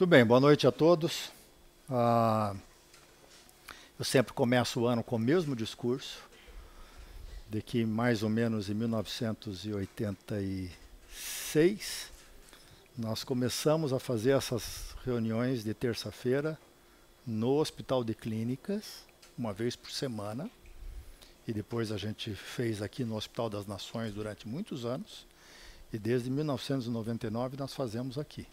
Tudo bem, boa noite a todos. Ah, eu sempre começo o ano com o mesmo discurso, de que mais ou menos em 1986 nós começamos a fazer essas reuniões de terça-feira no Hospital de Clínicas, uma vez por semana, e depois a gente fez aqui no Hospital das Nações durante muitos anos, e desde 1999 nós fazemos aqui.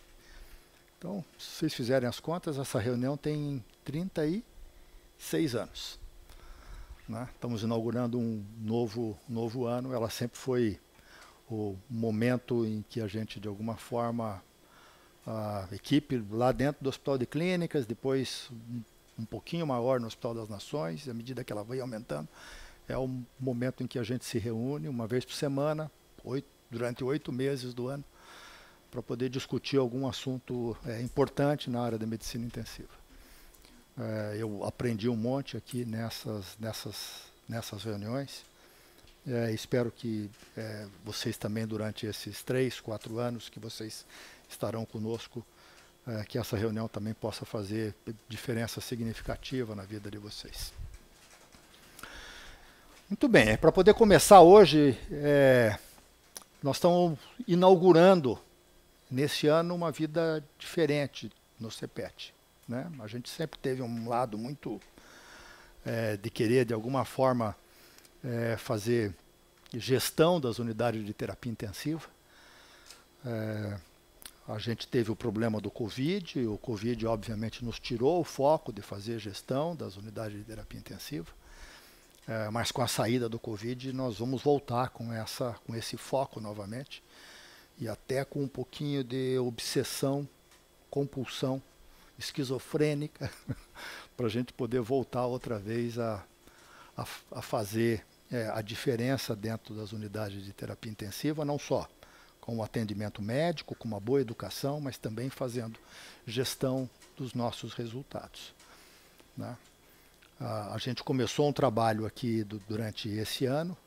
Então, se vocês fizerem as contas, essa reunião tem 36 anos. Né? Estamos inaugurando um novo, novo ano. Ela sempre foi o momento em que a gente, de alguma forma, a equipe lá dentro do Hospital de Clínicas, depois um pouquinho maior no Hospital das Nações, à medida que ela vai aumentando, é o momento em que a gente se reúne uma vez por semana, oito, durante oito meses do ano, para poder discutir algum assunto é, importante na área da medicina intensiva. É, eu aprendi um monte aqui nessas, nessas, nessas reuniões. É, espero que é, vocês também, durante esses três, quatro anos que vocês estarão conosco, é, que essa reunião também possa fazer diferença significativa na vida de vocês. Muito bem, é, para poder começar hoje, nós estamos inaugurando Neste ano, uma vida diferente no CEPET. Né? A gente sempre teve um lado muito é, de querer, de alguma forma, é, fazer gestão das unidades de terapia intensiva. É, a gente teve o problema do Covid, o Covid, obviamente, nos tirou o foco de fazer gestão das unidades de terapia intensiva. mas com a saída do Covid, nós vamos voltar com, essa, com esse foco novamente e até com um pouquinho de obsessão, compulsão esquizofrênica, para a gente poder voltar outra vez a, a, a fazer é, a diferença dentro das unidades de terapia intensiva, não só com o atendimento médico, com uma boa educação, mas também fazendo gestão dos nossos resultados. Né? A, a, gente começou um trabalho aqui do, durante esse ano,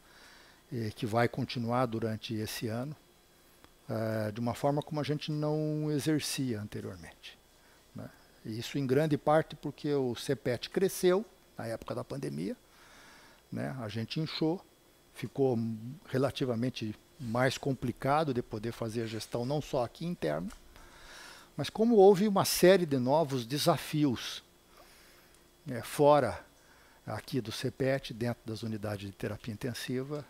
que vai continuar durante esse ano é, de uma forma como a gente não exercia anteriormente. Né? Isso em grande parte porque o CPET cresceu na época da pandemia, né? a gente inchou, ficou relativamente mais complicado de poder fazer a gestão não só aqui interna, mas como houve uma série de novos desafios né, fora aqui do CPET, dentro das unidades de terapia intensiva,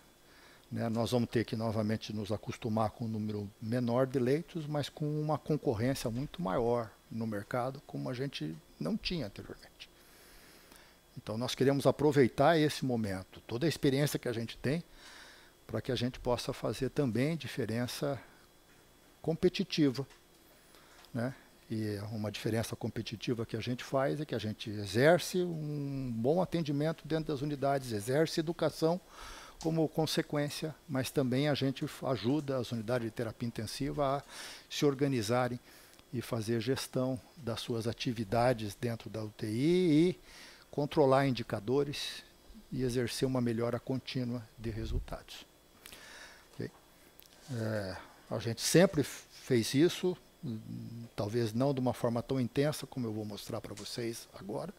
né, nós vamos ter que novamente nos acostumar com um número menor de leitos, mas com uma concorrência muito maior no mercado, como a gente não tinha anteriormente. Então, nós queremos aproveitar esse momento, toda a experiência que a gente tem, para que a gente possa fazer também diferença competitiva. Né? E uma diferença competitiva que a gente faz é que a gente exerce um bom atendimento dentro das unidades, exerce educação como consequência, mas também a gente ajuda as unidades de terapia intensiva a se organizarem e fazer gestão das suas atividades dentro da UTI e controlar indicadores e exercer uma melhora contínua de resultados. Okay? É, a gente sempre fez isso, talvez não de uma forma tão intensa como eu vou mostrar para vocês agora,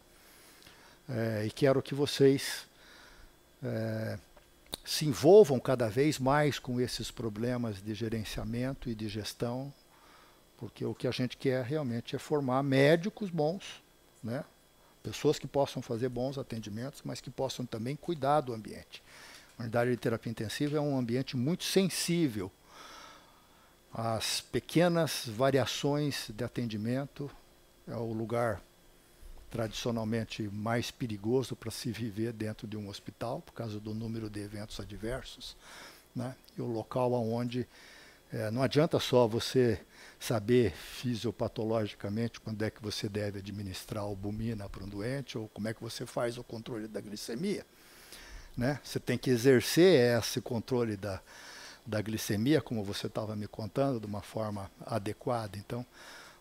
é, e quero que vocês é, se envolvam cada vez mais com esses problemas de gerenciamento e de gestão, porque o que a gente quer realmente é formar médicos bons, né? pessoas que possam fazer bons atendimentos, mas que possam também cuidar do ambiente. A unidade de terapia intensiva é um ambiente muito sensível às pequenas variações de atendimento, é o lugar tradicionalmente mais perigoso para se viver dentro de um hospital, por causa do número de eventos adversos, né? e o local onde é, não adianta só você saber fisiopatologicamente quando é que você deve administrar albumina para um doente ou como é que você faz o controle da glicemia. Né? Você tem que exercer esse controle da, da glicemia, como você estava me contando, de uma forma adequada. Então,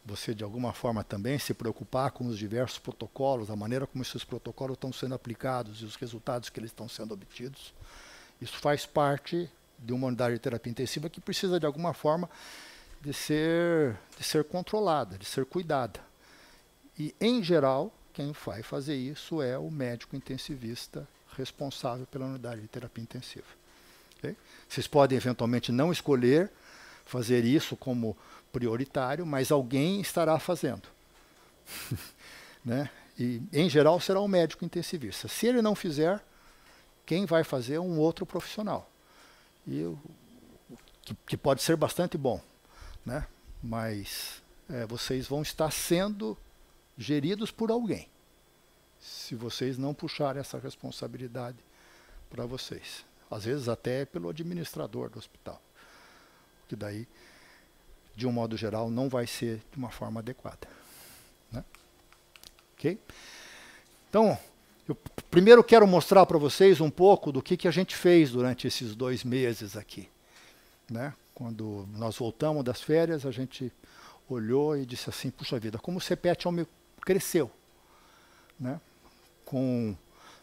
você de alguma forma também se preocupar com os diversos protocolos, a maneira como esses protocolos estão sendo aplicados e os resultados que eles estão sendo obtidos. Isso faz parte de uma unidade de terapia intensiva que precisa de alguma forma de ser, de ser controlada, de ser cuidada. E em geral, quem vai fazer isso é o médico intensivista responsável pela unidade de terapia intensiva. Okay? Vocês podem eventualmente não escolher fazer isso como prioritário, mas alguém estará fazendo. né? E, em geral, será o um médico intensivista. Se ele não fizer, quem vai fazer é um outro profissional. E que, que pode ser bastante bom, né? mas é, vocês vão estar sendo geridos por alguém, se vocês não puxarem essa responsabilidade para vocês. Às vezes até pelo administrador do hospital, que daí de um modo geral, não vai ser de uma forma adequada. Né? Ok? Então, eu primeiro quero mostrar para vocês um pouco do que, que a gente fez durante esses dois meses aqui. Né? Quando nós voltamos das férias, a gente olhou e disse assim, puxa vida, como o CPET cresceu. Né? Com,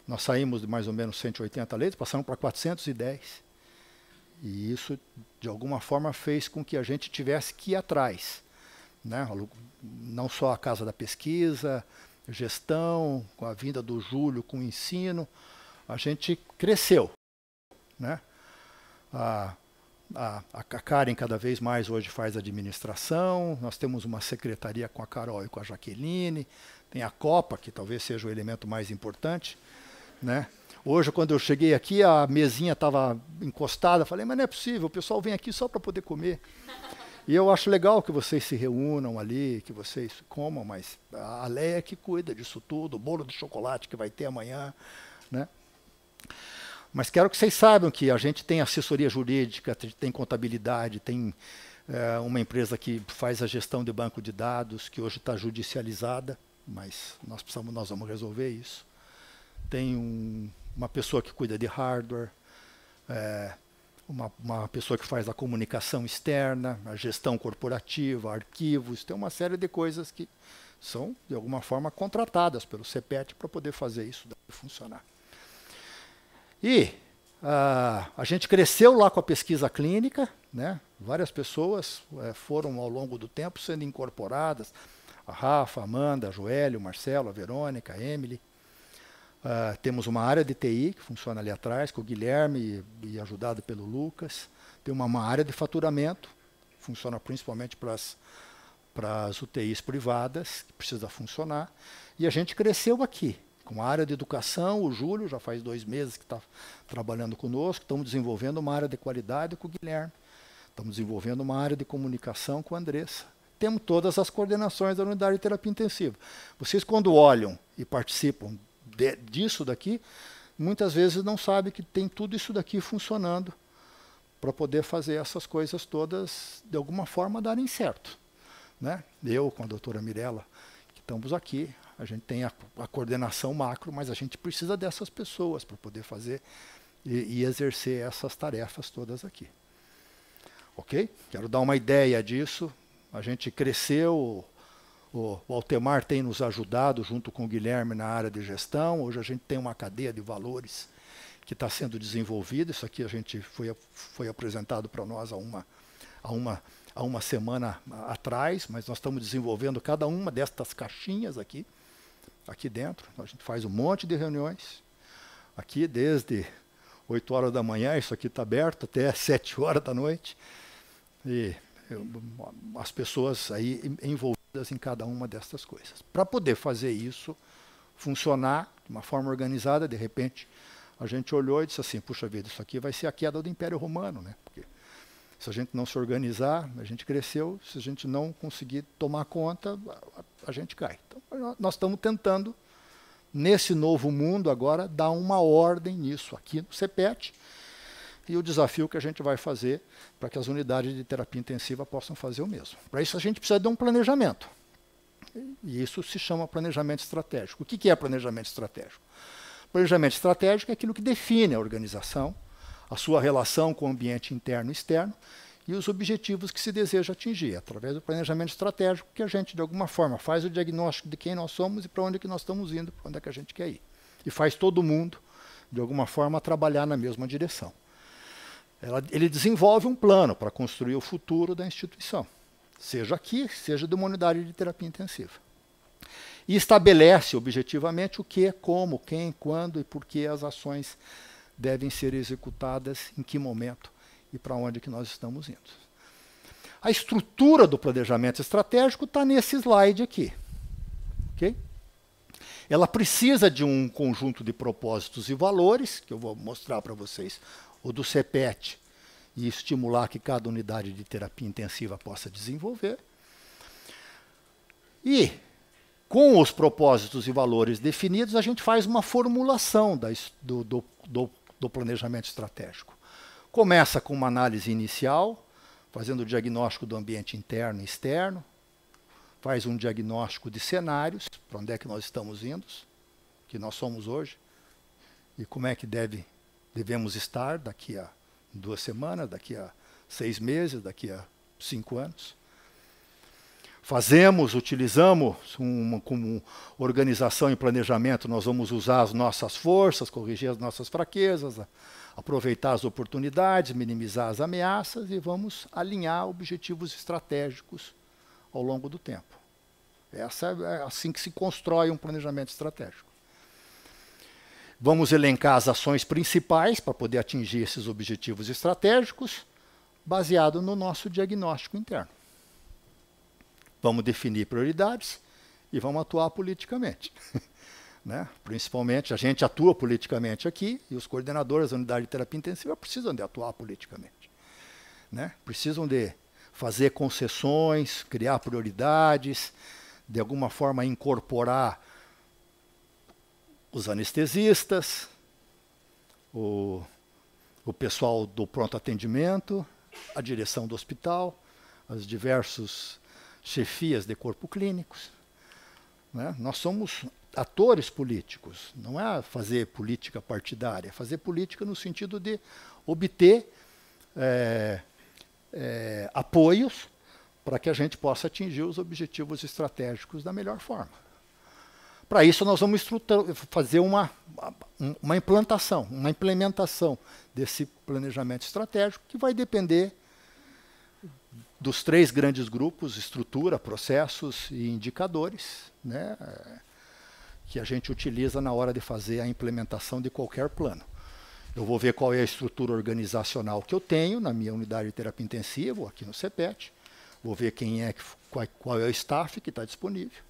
nós saímos de mais ou menos 180 leitos, passamos para 410. E isso, de alguma forma, fez com que a gente tivesse que ir atrás. Né? Não só a Casa da Pesquisa, gestão, com a vinda do Júlio, com o ensino, a gente cresceu. Né? A, a, a Karen cada vez mais hoje faz administração, nós temos uma secretaria com a Carol e com a Jaqueline, tem a Copa, que talvez seja o elemento mais importante, né? Hoje, quando eu cheguei aqui, a mesinha estava encostada. Falei, mas não é possível, o pessoal vem aqui só para poder comer. E eu acho legal que vocês se reúnam ali, que vocês comam, mas a Leia é que cuida disso tudo, o bolo de chocolate que vai ter amanhã. Né? Mas quero que vocês saibam que a gente tem assessoria jurídica, tem contabilidade, tem é, uma empresa que faz a gestão de banco de dados, que hoje está judicializada, mas nós precisamos, nós vamos resolver isso. Tem um uma pessoa que cuida de hardware, é, uma, uma pessoa que faz a comunicação externa, a gestão corporativa, arquivos, tem uma série de coisas que são, de alguma forma, contratadas pelo CEPET para poder fazer isso funcionar. E ah, a gente cresceu lá com a pesquisa clínica, né? várias pessoas é, foram ao longo do tempo sendo incorporadas, a Rafa, a Amanda, a Joelho, o Marcelo, a Verônica, a Emily, Uh, temos uma área de TI que funciona ali atrás, com o Guilherme e, e ajudado pelo Lucas. Tem uma, uma área de faturamento, funciona principalmente para as para as UTIs privadas, que precisa funcionar. E a gente cresceu aqui, com a área de educação, o Júlio já faz dois meses que está trabalhando conosco, estamos desenvolvendo uma área de qualidade com o Guilherme, estamos desenvolvendo uma área de comunicação com a Andressa. Temos todas as coordenações da unidade de terapia intensiva. Vocês, quando olham e participam de, disso daqui, muitas vezes não sabe que tem tudo isso daqui funcionando para poder fazer essas coisas todas, de alguma forma, darem certo. Né? Eu, com a doutora Mirella, que estamos aqui, a gente tem a, a, coordenação macro, mas a gente precisa dessas pessoas para poder fazer e, e exercer essas tarefas todas aqui. Ok? Quero dar uma ideia disso. A gente cresceu o, o Altemar tem nos ajudado, junto com o Guilherme, na área de gestão. Hoje a gente tem uma cadeia de valores que está sendo desenvolvida. Isso aqui a gente foi, foi apresentado para nós há uma, há, uma, há uma semana atrás, mas nós estamos desenvolvendo cada uma destas caixinhas aqui, aqui dentro. A gente faz um monte de reuniões aqui desde 8 horas da manhã, isso aqui está aberto até 7 horas da noite. E eu, as pessoas aí envolvidas em assim, cada uma destas coisas. Para poder fazer isso funcionar de uma forma organizada, de repente a gente olhou e disse assim: puxa vida, isso aqui vai ser a queda do Império Romano, né? Porque se a gente não se organizar, a gente cresceu, se a gente não conseguir tomar conta, a, a gente cai. Então, nós estamos tentando, nesse novo mundo agora, dar uma ordem nisso. Aqui no CEPET, e o desafio que a gente vai fazer para que as unidades de terapia intensiva possam fazer o mesmo. Para isso, a gente precisa de um planejamento. E isso se chama planejamento estratégico. O que é planejamento estratégico? Planejamento estratégico é aquilo que define a organização, a sua relação com o ambiente interno e externo e os objetivos que se deseja atingir, através do planejamento estratégico que a gente, de alguma forma, faz o diagnóstico de quem nós somos e para onde que nós estamos indo, para onde é que a gente quer ir. E faz todo mundo, de alguma forma, trabalhar na mesma direção. Ela, ele desenvolve um plano para construir o futuro da instituição, seja aqui, seja de uma unidade de terapia intensiva. E estabelece objetivamente o que, como, quem, quando e por que as ações devem ser executadas, em que momento e para onde que nós estamos indo. A estrutura do planejamento estratégico está nesse slide aqui. Okay? Ela precisa de um conjunto de propósitos e valores, que eu vou mostrar para vocês ou do CEPET e estimular que cada unidade de terapia intensiva possa desenvolver. E, com os propósitos e valores definidos, a gente faz uma formulação da, do, do, do, do planejamento estratégico. Começa com uma análise inicial, fazendo o diagnóstico do ambiente interno e externo, faz um diagnóstico de cenários, para onde é que nós estamos indo, que nós somos hoje, e como é que deve devemos estar daqui a duas semanas, daqui a seis meses, daqui a cinco anos. Fazemos, utilizamos uma, como organização e planejamento, nós vamos usar as nossas forças, corrigir as nossas fraquezas, aproveitar as oportunidades, minimizar as ameaças e vamos alinhar objetivos estratégicos ao longo do tempo. Essa é, é assim que se constrói um planejamento estratégico. Vamos elencar as ações principais para poder atingir esses objetivos estratégicos, baseado no nosso diagnóstico interno. Vamos definir prioridades e vamos atuar politicamente. né? Principalmente, a gente atua politicamente aqui e os coordenadores da unidade de terapia intensiva precisam de atuar politicamente. Né? Precisam de fazer concessões, criar prioridades, de alguma forma incorporar os anestesistas, o, o pessoal do pronto atendimento, a direção do hospital, as diversos chefias de corpo clínicos. Né? Nós somos atores políticos, não é fazer política partidária, é fazer política no sentido de obter é, é, apoios para que a gente possa atingir os objetivos estratégicos da melhor forma. Para isso, nós vamos fazer uma, uma implantação, uma implementação desse planejamento estratégico, que vai depender dos três grandes grupos, estrutura, processos e indicadores, né, que a gente utiliza na hora de fazer a implementação de qualquer plano. Eu vou ver qual é a estrutura organizacional que eu tenho na minha unidade de terapia intensiva, aqui no CEPET, vou ver quem é, qual, qual é o staff que está disponível,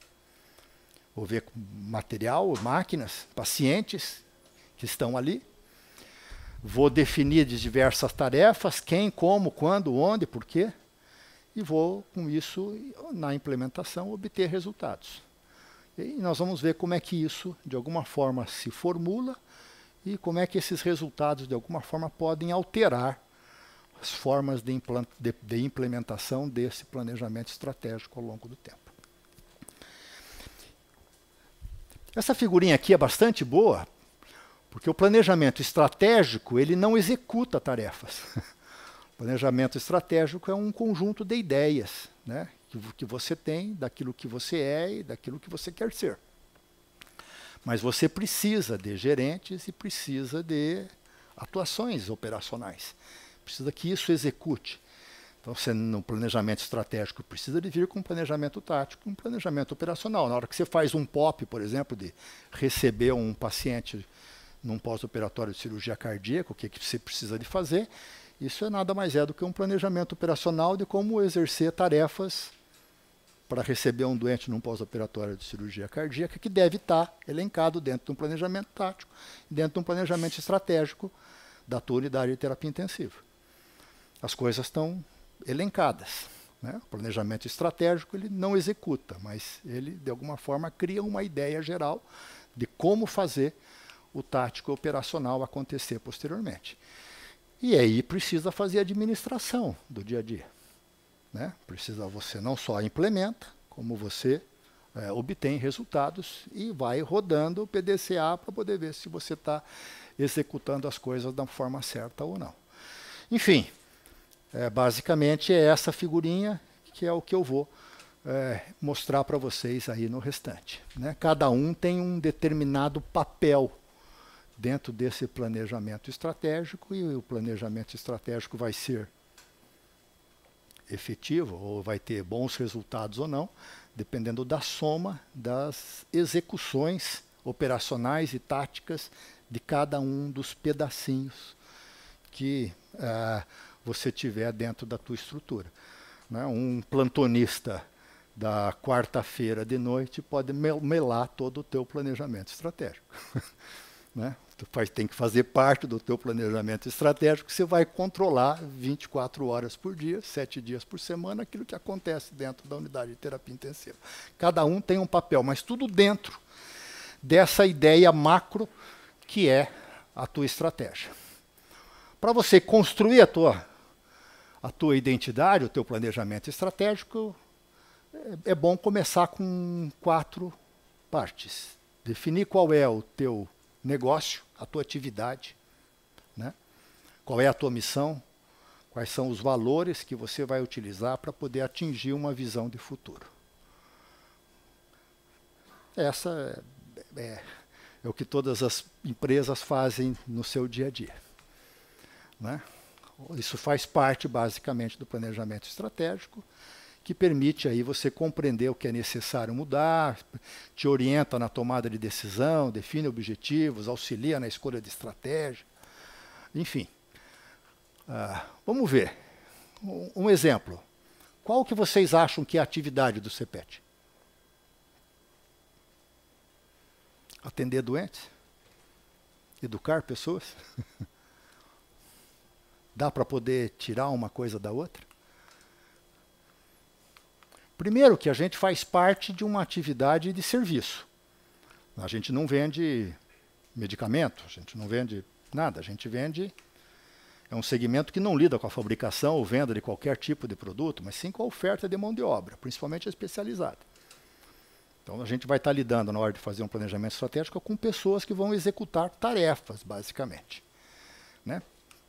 ou ver material, máquinas, pacientes que estão ali. Vou definir de diversas tarefas, quem, como, quando, onde, por quê, e vou, com isso, na implementação, obter resultados. E nós vamos ver como é que isso, de alguma forma, se formula e como é que esses resultados, de alguma forma, podem alterar as formas de, de, de implementação desse planejamento estratégico ao longo do tempo. Essa figurinha aqui é bastante boa, porque o planejamento estratégico ele não executa tarefas. O planejamento estratégico é um conjunto de ideias né, que, que você tem, daquilo que você é e daquilo que você quer ser. Mas você precisa de gerentes e precisa de atuações operacionais. Precisa que isso execute. Então, você, no planejamento estratégico, precisa de vir com um planejamento tático um planejamento operacional. Na hora que você faz um POP, por exemplo, de receber um paciente num pós-operatório de cirurgia cardíaca, o que, é que você precisa de fazer, isso é nada mais é do que um planejamento operacional de como exercer tarefas para receber um doente num pós-operatório de cirurgia cardíaca, que deve estar elencado dentro de um planejamento tático, dentro de um planejamento estratégico da tua unidade de terapia intensiva. As coisas estão elencadas. Né? O planejamento estratégico ele não executa, mas ele, de alguma forma, cria uma ideia geral de como fazer o tático operacional acontecer posteriormente. E aí precisa fazer a administração do dia a dia. Né? Precisa você não só implementa, como você é, obtém resultados e vai rodando o PDCA para poder ver se você está executando as coisas da forma certa ou não. Enfim, é, basicamente é essa figurinha que é o que eu vou é, mostrar para vocês aí no restante. Né? Cada um tem um determinado papel dentro desse planejamento estratégico e o planejamento estratégico vai ser efetivo ou vai ter bons resultados ou não, dependendo da soma das execuções operacionais e táticas de cada um dos pedacinhos que é, você tiver dentro da tua estrutura. Né? Um plantonista da quarta-feira de noite pode melar todo o teu planejamento estratégico. né? Tu faz, tem que fazer parte do teu planejamento estratégico, que você vai controlar 24 horas por dia, 7 dias por semana, aquilo que acontece dentro da unidade de terapia intensiva. Cada um tem um papel, mas tudo dentro dessa ideia macro que é a tua estratégia. Para você construir a tua a tua identidade, o teu planejamento estratégico, é, é bom começar com quatro partes. Definir qual é o teu negócio, a tua atividade, né? qual é a tua missão, quais são os valores que você vai utilizar para poder atingir uma visão de futuro. Essa é, é, é o que todas as empresas fazem no seu dia a dia. Né? Isso faz parte basicamente do planejamento estratégico, que permite aí você compreender o que é necessário mudar, te orienta na tomada de decisão, define objetivos, auxilia na escolha de estratégia, enfim. Ah, vamos ver. Um, um exemplo. Qual que vocês acham que é a atividade do CEPET? Atender doentes? Educar pessoas? Dá para poder tirar uma coisa da outra? Primeiro, que a gente faz parte de uma atividade de serviço. A gente não vende medicamento, a gente não vende nada, a gente vende. É um segmento que não lida com a fabricação ou venda de qualquer tipo de produto, mas sim com a oferta de mão de obra, principalmente a especializada. Então a gente vai estar lidando na hora de fazer um planejamento estratégico com pessoas que vão executar tarefas, basicamente. Né?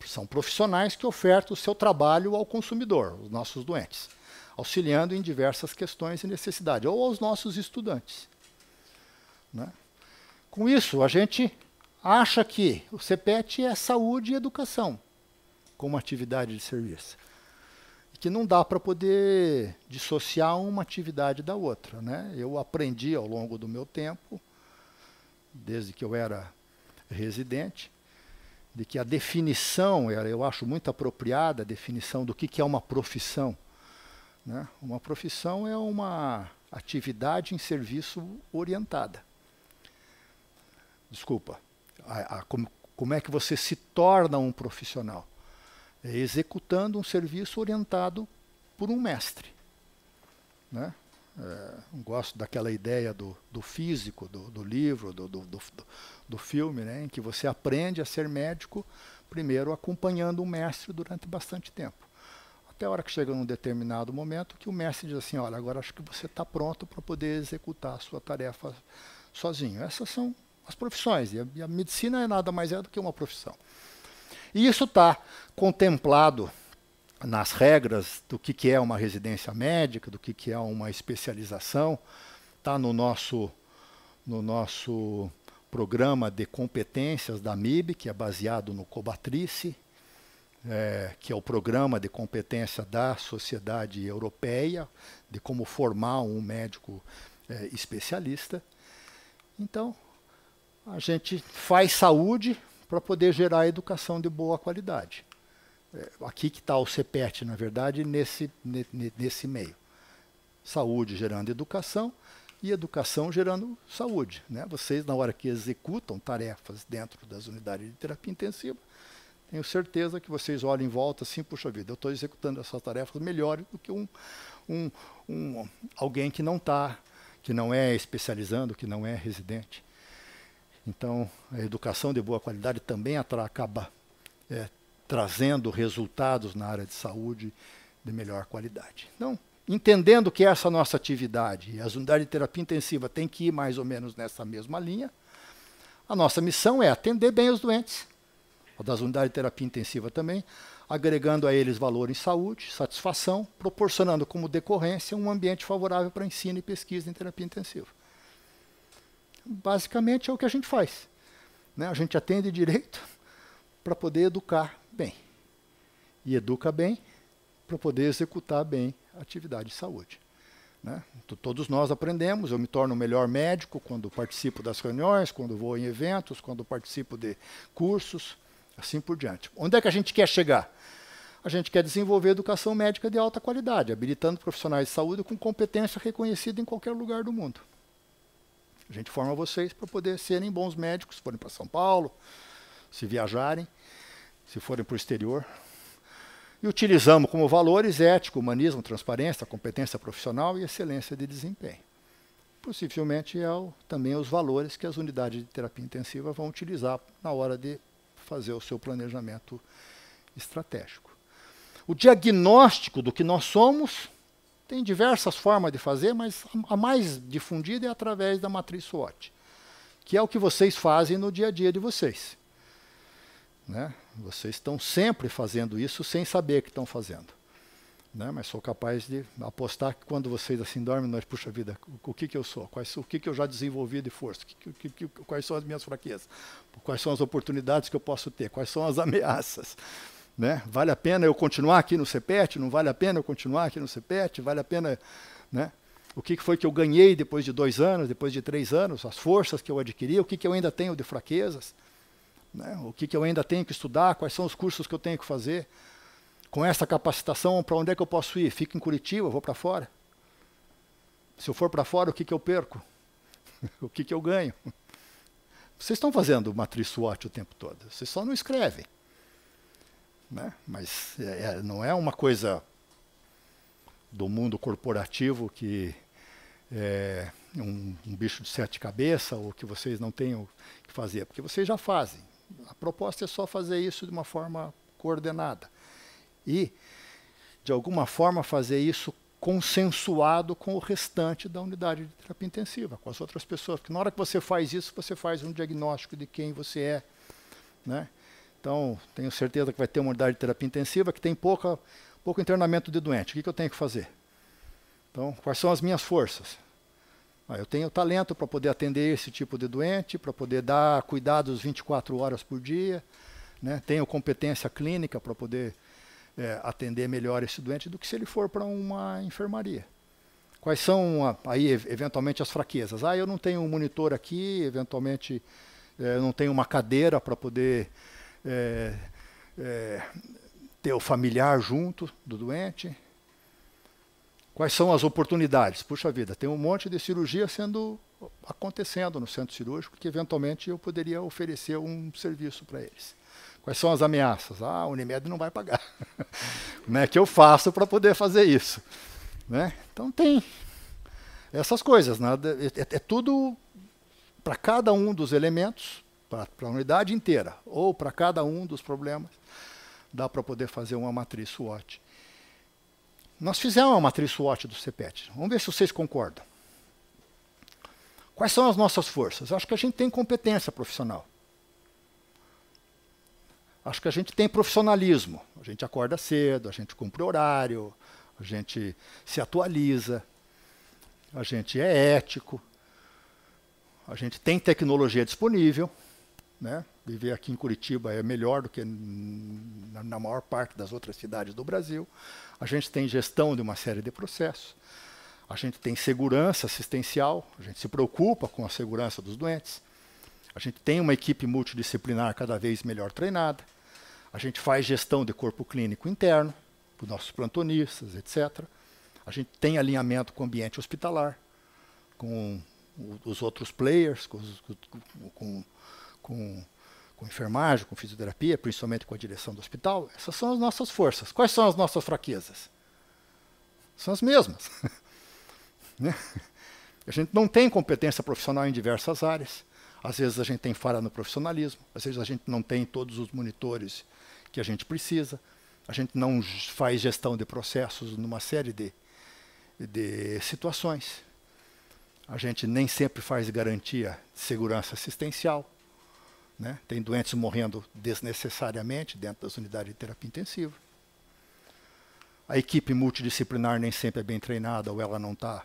São profissionais que ofertam o seu trabalho ao consumidor, os nossos doentes, auxiliando em diversas questões e necessidades, ou aos nossos estudantes. Né? Com isso, a gente acha que o CEPET é saúde e educação como atividade de serviço. E que não dá para poder dissociar uma atividade da outra. Né? Eu aprendi ao longo do meu tempo, desde que eu era residente, de que a definição, eu acho muito apropriada a definição do que, que é uma profissão. Né? Uma profissão é uma atividade em serviço orientada. Desculpa, a, a, como, como é que você se torna um profissional? É executando um serviço orientado por um mestre. Né? É, gosto daquela ideia do, do físico, do, do livro, do, do, do, filme, né, em que você aprende a ser médico, primeiro acompanhando um mestre durante bastante tempo. Até a hora que chega num determinado momento que o mestre diz assim: Olha, agora acho que você está pronto para poder executar a sua tarefa sozinho. Essas são as profissões, e a, e a medicina é nada mais é do que uma profissão. E isso está contemplado nas regras do que, que é uma residência médica, do que, que é uma especialização, está no nosso, no nosso programa de competências da MIB, que é baseado no Cobatrice, é, que é o programa de competência da sociedade europeia, de como formar um médico é, especialista. Então, a gente faz saúde para poder gerar educação de boa qualidade. É, aqui que está o CEPET, na verdade, nesse, nesse meio. Saúde gerando educação e educação gerando saúde. Né? Vocês, na hora que executam tarefas dentro das unidades de terapia intensiva, tenho certeza que vocês olham em volta assim, puxa vida, eu estou executando essas tarefas melhor do que um, um, um alguém que não está, que não é especializando, que não é residente. Então, a educação de boa qualidade também atrai, acaba é, trazendo resultados na área de saúde de melhor qualidade. Então, entendendo que essa nossa atividade e as unidades de terapia intensiva têm que ir mais ou menos nessa mesma linha, a nossa missão é atender bem os doentes, das unidades de terapia intensiva também, agregando a eles valor em saúde, satisfação, proporcionando como decorrência um ambiente favorável para ensino e pesquisa em terapia intensiva. Basicamente é o que a gente faz. Né? A gente atende direito para poder educar bem. E educa bem para poder executar bem a atividade de saúde. Né? Todos nós aprendemos, eu me torno o melhor médico quando participo das reuniões, quando vou em eventos, quando participo de cursos, assim por diante. Onde é que a gente quer chegar? A gente quer desenvolver educação médica de alta qualidade, habilitando profissionais de saúde com competência reconhecida em qualquer lugar do mundo. A gente forma vocês para poder serem bons médicos, forem para São Paulo, se viajarem, se forem para o exterior. E utilizamos como valores ético, humanismo, transparência, competência profissional e excelência de desempenho. Possivelmente é o, também os valores que as unidades de terapia intensiva vão utilizar na hora de fazer o seu planejamento estratégico. O diagnóstico do que nós somos tem diversas formas de fazer, mas a mais difundida é através da matriz SWOT, que é o que vocês fazem no dia a dia de vocês. Né? Vocês estão sempre fazendo isso sem saber que estão fazendo. Né? Mas sou capaz de apostar que quando vocês assim dormem, nós, puxa vida, o, o que, que eu sou? Quais, o que, que eu já desenvolvi de força? Que, que, que, quais são as minhas fraquezas? Quais são as oportunidades que eu posso ter? Quais são as ameaças? Né? Vale a pena eu continuar aqui no CEPET? Não vale a pena eu continuar aqui no CEPET? Vale a pena... Né? O que foi que eu ganhei depois de dois anos, depois de três anos? As forças que eu adquiri? O que, que eu ainda tenho de fraquezas? Né? O que, que eu ainda tenho que estudar, quais são os cursos que eu tenho que fazer. Com essa capacitação, para onde é que eu posso ir? Fico em Curitiba, vou para fora. Se eu for para fora, o que, que eu perco? o que, que eu ganho? Vocês estão fazendo matriz SWOT o tempo todo, vocês só não escrevem. Né? Mas é, é, não é uma coisa do mundo corporativo que é um, um bicho de sete cabeças ou que vocês não tenham que fazer, porque vocês já fazem. A proposta é só fazer isso de uma forma coordenada. E, de alguma forma, fazer isso consensuado com o restante da unidade de terapia intensiva, com as outras pessoas. Porque na hora que você faz isso, você faz um diagnóstico de quem você é. Né? Então, tenho certeza que vai ter uma unidade de terapia intensiva que tem pouca, pouco internamento de doente. O que, que eu tenho que fazer? Então, quais são as minhas forças? Ah, eu tenho talento para poder atender esse tipo de doente, para poder dar cuidados 24 horas por dia, né? tenho competência clínica para poder é, atender melhor esse doente do que se ele for para uma enfermaria. Quais são aí eventualmente as fraquezas? Ah, eu não tenho um monitor aqui, eventualmente é, eu não tenho uma cadeira para poder é, é, ter o familiar junto do doente. Quais são as oportunidades? Puxa vida, tem um monte de cirurgia sendo acontecendo no centro cirúrgico que eventualmente eu poderia oferecer um serviço para eles. Quais são as ameaças? Ah, a Unimed não vai pagar. Como é que eu faço para poder fazer isso? Né? Então tem essas coisas. né? É, é, é tudo para cada um dos elementos, para a unidade inteira, ou para cada um dos problemas, dá para poder fazer uma matriz SWOT. Nós fizemos uma matriz SWOT do CPET. Vamos ver se vocês concordam. Quais são as nossas forças? Acho que a gente tem competência profissional. Acho que a gente tem profissionalismo. A gente acorda cedo, a gente cumpre horário, a gente se atualiza, a gente é ético, a gente tem tecnologia disponível. Né? Viver aqui em Curitiba é melhor do que na, na maior parte das outras cidades do Brasil. A gente tem gestão de uma série de processos. A gente tem segurança assistencial. A gente se preocupa com a segurança dos doentes. A gente tem uma equipe multidisciplinar cada vez melhor treinada. A gente faz gestão de corpo clínico interno, para os nossos plantonistas, etc. A gente tem alinhamento com o ambiente hospitalar, com os outros players, com, com, com, com com enfermagem, com fisioterapia, principalmente com a direção do hospital, essas são as nossas forças. Quais são as nossas fraquezas? São as mesmas. né? A gente não tem competência profissional em diversas áreas. Às vezes a gente tem falha no profissionalismo, às vezes a gente não tem todos os monitores que a gente precisa, a gente não faz gestão de processos numa série de, de situações. A gente nem sempre faz garantia de segurança assistencial né? Tem doentes morrendo desnecessariamente dentro das unidades de terapia intensiva. A equipe multidisciplinar nem sempre é bem treinada, ou ela não está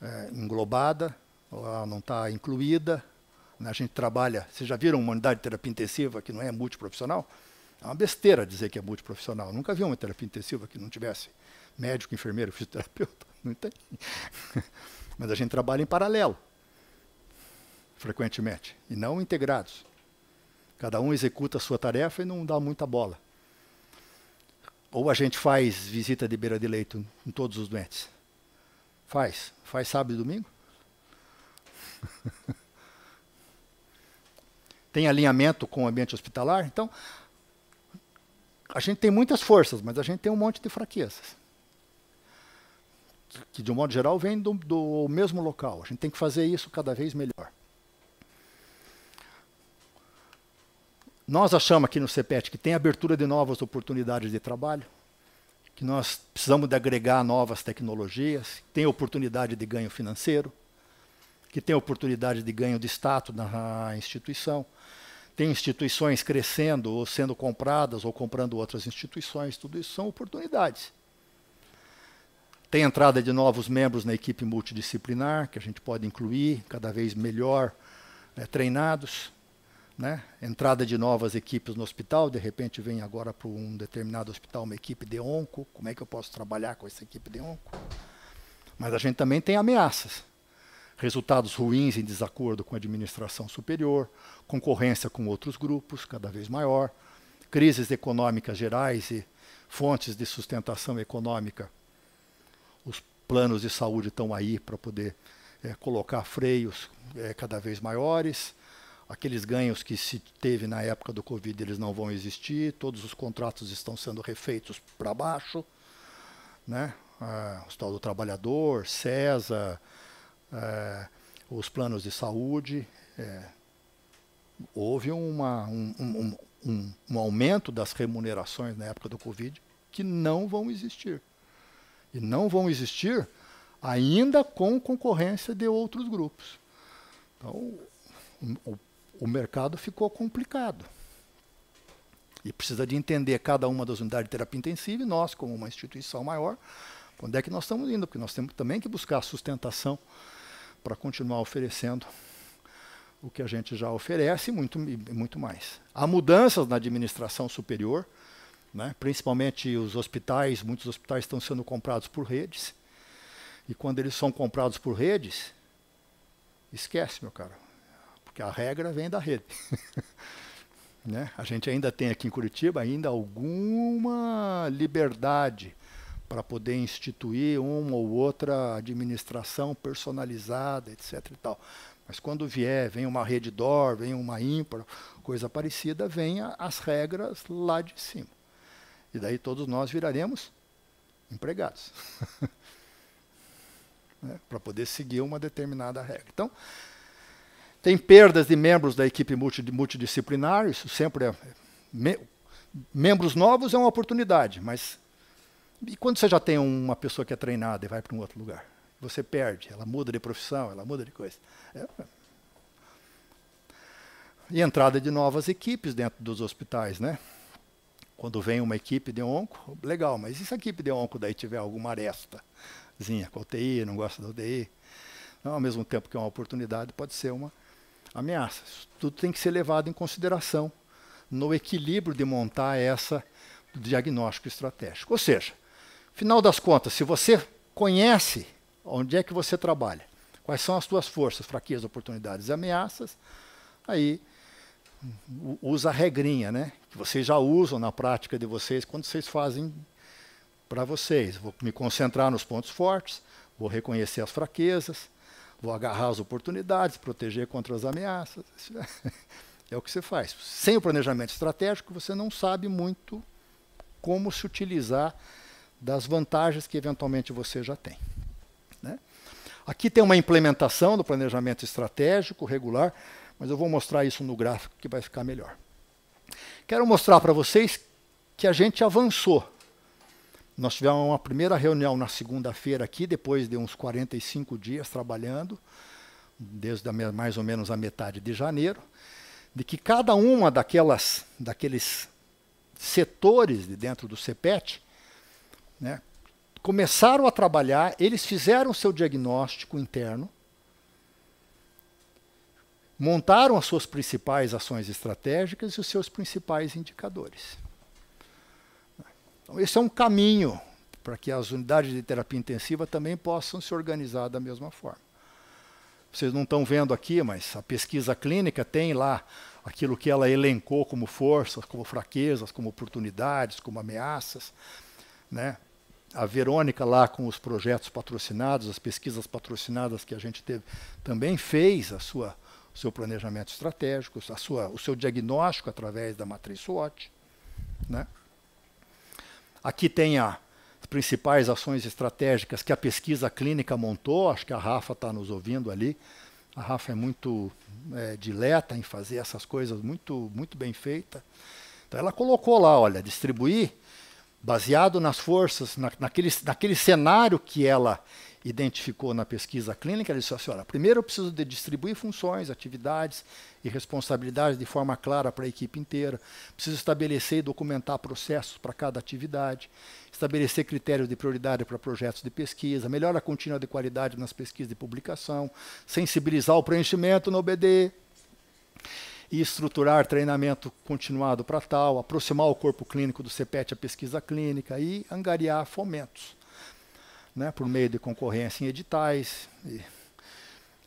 é, englobada, ou ela não está incluída. Né? A gente trabalha, vocês já viram uma unidade de terapia intensiva que não é multiprofissional? É uma besteira dizer que é multiprofissional. Nunca vi uma terapia intensiva que não tivesse médico, enfermeiro, fisioterapeuta. Não tem. Mas a gente trabalha em paralelo, frequentemente, e não integrados. Cada um executa a sua tarefa e não dá muita bola. Ou a gente faz visita de beira de leito em todos os doentes. Faz. Faz sábado e domingo? tem alinhamento com o ambiente hospitalar. Então, a gente tem muitas forças, mas a gente tem um monte de fraquezas. Que, de um modo geral, vem do, do mesmo local. A gente tem que fazer isso cada vez melhor. Nós achamos aqui no CEPET que tem abertura de novas oportunidades de trabalho, que nós precisamos de agregar novas tecnologias, que tem oportunidade de ganho financeiro, que tem oportunidade de ganho de status na instituição, tem instituições crescendo ou sendo compradas ou comprando outras instituições, tudo isso são oportunidades. Tem entrada de novos membros na equipe multidisciplinar, que a gente pode incluir cada vez melhor né, treinados né? entrada de novas equipes no hospital, de repente vem agora para um determinado hospital uma equipe de onco, como é que eu posso trabalhar com essa equipe de onco? Mas a gente também tem ameaças. Resultados ruins em desacordo com a administração superior, concorrência com outros grupos cada vez maior, crises econômicas gerais e fontes de sustentação econômica. Os planos de saúde estão aí para poder é, colocar freios é, cada vez maiores aqueles ganhos que se teve na época do Covid eles não vão existir, todos os contratos estão sendo refeitos para baixo, né? Ah, o Hospital do Trabalhador, CESA, eh, os planos de saúde. É, houve uma, um, um, um, um aumento das remunerações na época do Covid que não vão existir. E não vão existir ainda com concorrência de outros grupos. Então, o o mercado ficou complicado. E precisa de entender cada uma das unidades de terapia intensiva e nós, como uma instituição maior, onde é que nós estamos indo, porque nós temos também que buscar sustentação para continuar oferecendo o que a gente já oferece e muito, e muito mais. Há mudanças na administração superior, né? principalmente os hospitais, muitos hospitais estão sendo comprados por redes, e quando eles são comprados por redes, esquece, meu cara, porque a regra vem da rede. né? A gente ainda tem aqui em Curitiba ainda alguma liberdade para poder instituir uma ou outra administração personalizada, etc. E tal. Mas quando vier, vem uma rede DOR, vem uma ímpar, coisa parecida, vem as regras lá de cima. E daí todos nós viraremos empregados. né? Para poder seguir uma determinada regra. Então, tem perdas de membros da equipe multidisciplinar, isso sempre é. Me, membros novos é uma oportunidade, mas. E quando você já tem uma pessoa que é treinada e vai para um outro lugar? Você perde, ela muda de profissão, ela muda de coisa. É. é. E entrada de novas equipes dentro dos hospitais, né? Quando vem uma equipe de onco, legal, mas e se a equipe de onco daí tiver alguma arestazinha com a UTI, não gosta da UTI? Não, ao mesmo tempo que é uma oportunidade, pode ser uma ameaças. tudo tem que ser levado em consideração no equilíbrio de montar essa diagnóstico estratégico. Ou seja, final das contas, se você conhece onde é que você trabalha, quais são as suas forças, fraquezas, oportunidades e ameaças, aí usa a regrinha, né? Que vocês já usam na prática de vocês quando vocês fazem para vocês. Vou me concentrar nos pontos fortes, vou reconhecer as fraquezas, vou agarrar as oportunidades, proteger contra as ameaças. É o que você faz. Sem o planejamento estratégico, você não sabe muito como se utilizar das vantagens que eventualmente você já tem. Né? Aqui tem uma implementação do planejamento estratégico regular, mas eu vou mostrar isso no gráfico que vai ficar melhor. Quero mostrar para vocês que a gente avançou nós tivemos uma primeira reunião na segunda-feira aqui, depois de uns 45 dias trabalhando, desde mais ou menos a metade de janeiro, de que cada uma daquelas, daqueles setores de dentro do CEPET né, começaram a trabalhar, eles fizeram seu diagnóstico interno, montaram as suas principais ações estratégicas e os seus principais indicadores. Então, esse é um caminho para que as unidades de terapia intensiva também possam se organizar da mesma forma. Vocês não estão vendo aqui, mas a pesquisa clínica tem lá aquilo que ela elencou como forças, como fraquezas, como oportunidades, como ameaças. Né? A Verônica, lá com os projetos patrocinados, as pesquisas patrocinadas que a gente teve, também fez a sua, o seu planejamento estratégico, a sua, o seu diagnóstico através da matriz SWOT. Né? Aqui tem a, as principais ações estratégicas que a pesquisa clínica montou, acho que a Rafa está nos ouvindo ali. A Rafa é muito é, dileta em fazer essas coisas, muito, muito bem feita. Então ela colocou lá, olha, distribuir baseado nas forças, na, naquele, naquele cenário que ela identificou na pesquisa clínica, ele disse assim, olha, primeiro eu preciso de distribuir funções, atividades e responsabilidades de forma clara para a equipe inteira, preciso estabelecer e documentar processos para cada atividade, estabelecer critérios de prioridade para projetos de pesquisa, melhora contínua de qualidade nas pesquisas de publicação, sensibilizar o preenchimento no BD, e estruturar treinamento continuado para tal, aproximar o corpo clínico do CEPET à pesquisa clínica e angariar fomentos né, por meio de concorrência em editais. E,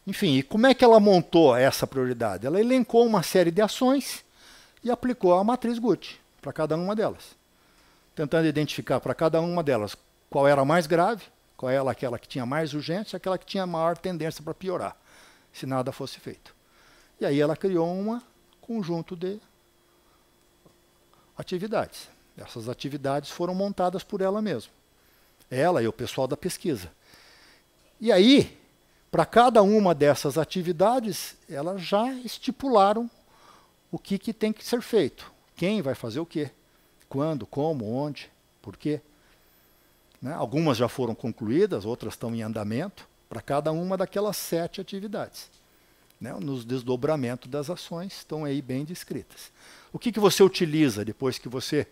enfim, e como é que ela montou essa prioridade? Ela elencou uma série de ações e aplicou a matriz Gucci para cada uma delas, tentando identificar para cada uma delas qual era a mais grave, qual era é aquela que tinha mais urgência, aquela que tinha maior tendência para piorar, se nada fosse feito. E aí ela criou um conjunto de atividades. Essas atividades foram montadas por ela mesma. Ela e o pessoal da pesquisa. E aí, para cada uma dessas atividades, elas já estipularam o que, que tem que ser feito. Quem vai fazer o quê? Quando, como, onde, por quê? Né? Algumas já foram concluídas, outras estão em andamento, para cada uma daquelas sete atividades. Né? Nos desdobramentos das ações estão aí bem descritas. O que, que você utiliza depois que você,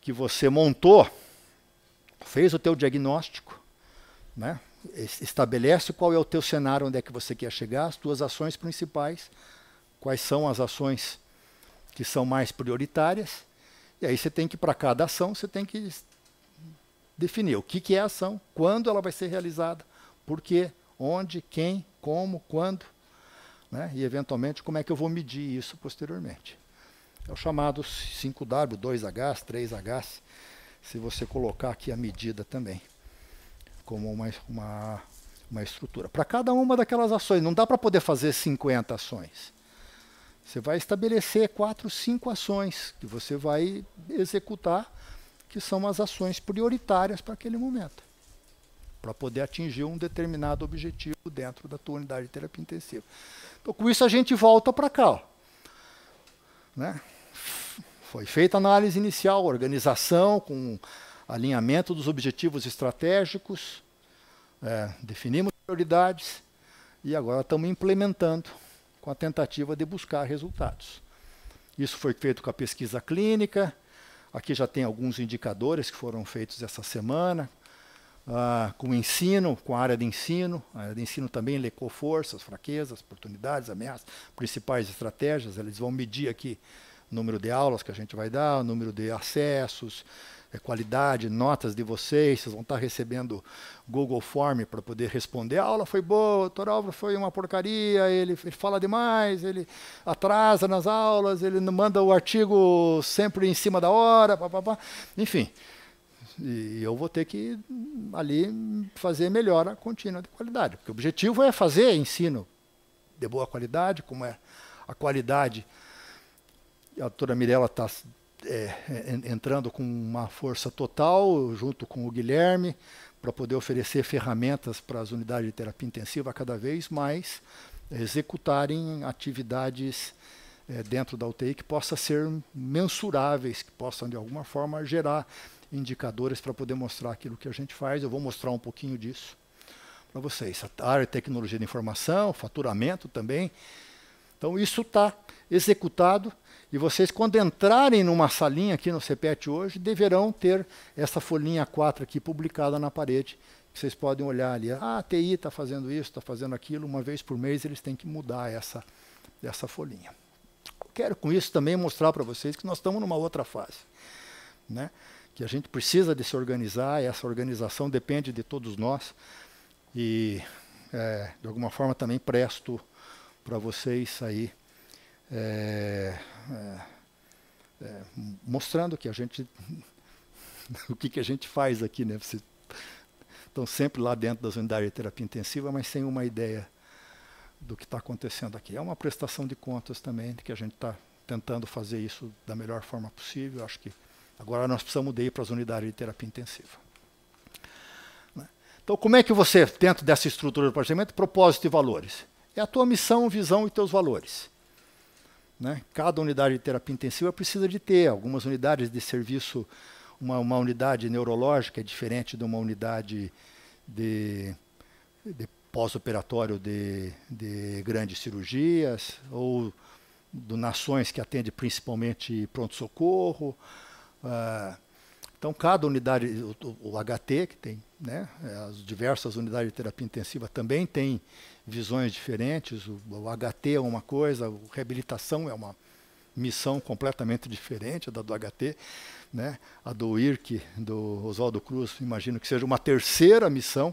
que você montou fez o teu diagnóstico, né? estabelece qual é o teu cenário, onde é que você quer chegar, as tuas ações principais, quais são as ações que são mais prioritárias, e aí você tem que, para cada ação, você tem que definir o que, que é a ação, quando ela vai ser realizada, por quê, onde, quem, como, quando, né? e eventualmente como é que eu vou medir isso posteriormente. É o chamado 5W, 2H, 3H, se você colocar aqui a medida também, como uma, uma, uma estrutura. Para cada uma daquelas ações, não dá para poder fazer 50 ações. Você vai estabelecer quatro, cinco ações que você vai executar, que são as ações prioritárias para aquele momento, para poder atingir um determinado objetivo dentro da tua unidade de terapia intensiva. Então, com isso, a gente volta para cá. Ó. Né? Foi feita análise inicial, organização com alinhamento dos objetivos estratégicos, é, definimos prioridades e agora estamos implementando com a tentativa de buscar resultados. Isso foi feito com a pesquisa clínica, aqui já tem alguns indicadores que foram feitos essa semana, ah, com o ensino, com a área de ensino, a área de ensino também lecou forças, fraquezas, oportunidades, ameaças, principais estratégias, eles vão medir aqui número de aulas que a gente vai dar, número de acessos, eh, qualidade, notas de vocês, vocês vão estar recebendo Google Form para poder responder. A aula foi boa, o doutor Álvaro foi uma porcaria, ele, ele, fala demais, ele atrasa nas aulas, ele manda o artigo sempre em cima da hora, pá, pá, pá. enfim. E eu vou ter que ali fazer melhora contínua de qualidade, porque o objetivo é fazer ensino de boa qualidade, como é a qualidade a doutora Mirella está é, é entrando com uma força total, junto com o Guilherme, para poder oferecer ferramentas para as unidades de terapia intensiva cada vez mais executarem atividades é, dentro da UTI que possam ser mensuráveis, que possam de alguma forma gerar indicadores para poder mostrar aquilo que a gente faz. Eu vou mostrar um pouquinho disso para vocês. A área de tecnologia de informação, faturamento também. Então isso está executado e vocês, quando entrarem numa salinha aqui no CPET hoje, deverão ter essa folhinha 4 aqui publicada na parede. vocês podem olhar ali. Ah, a TI está fazendo isso, está fazendo aquilo. Uma vez por mês eles têm que mudar essa, essa folhinha. Quero com isso também mostrar para vocês que nós estamos numa outra fase. Né? Que a gente precisa de se organizar, e essa organização depende de todos nós. E, é, de alguma forma, também presto para vocês aí é, é, é, mostrando que a gente o que, que a gente faz aqui, né? Vocês estão sempre lá dentro das unidades de terapia intensiva, mas sem uma ideia do que está acontecendo aqui. É uma prestação de contas também, de que a gente está tentando fazer isso da melhor forma possível. Acho que agora nós precisamos de ir para as unidades de terapia intensiva. Né? Então, como é que você, dentro dessa estrutura de planejamento, propósito e valores? É a tua missão, visão e teus valores. Né? Cada unidade de terapia intensiva precisa de ter algumas unidades de serviço. Uma, uma unidade neurológica é diferente de uma unidade de, de pós-operatório de, de grandes cirurgias ou do Nações, que atende principalmente pronto-socorro. Ah, então, cada unidade, o, o, HT, que tem né, as diversas unidades de terapia intensiva, também tem visões diferentes. O, o HT é uma coisa, a reabilitação é uma missão completamente diferente da do HT. Né? A do IRC, do Oswaldo Cruz, imagino que seja uma terceira missão,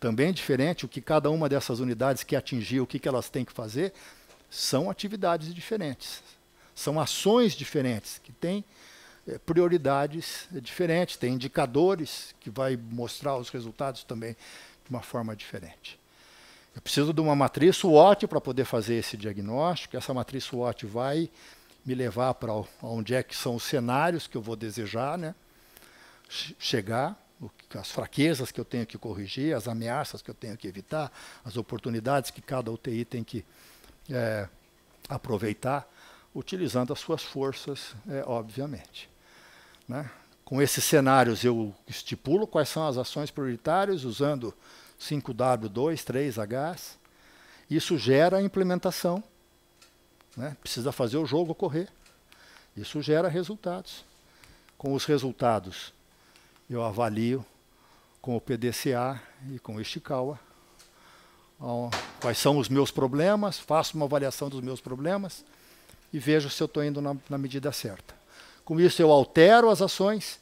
também diferente. O que cada uma dessas unidades quer atingir, o que, que elas têm que fazer, são atividades diferentes. São ações diferentes, que têm eh, prioridades diferentes, tem indicadores que vai mostrar os resultados também de uma forma diferente. Eu preciso de uma matriz SWOT para poder fazer esse diagnóstico. Essa matriz SWOT vai me levar para onde é que são os cenários que eu vou desejar né? chegar, as fraquezas que eu tenho que corrigir, as ameaças que eu tenho que evitar, as oportunidades que cada UTI tem que é, aproveitar, utilizando as suas forças, é, obviamente. Né? Com esses cenários eu estipulo quais são as ações prioritárias, usando 5W2, 3Hs. Isso gera a implementação. Né? Precisa fazer o jogo correr. Isso gera resultados. Com os resultados, eu avalio com o PDCA e com o Ishikawa quais são os meus problemas, faço uma avaliação dos meus problemas e vejo se eu estou indo na, na medida certa. Com isso, eu altero as ações,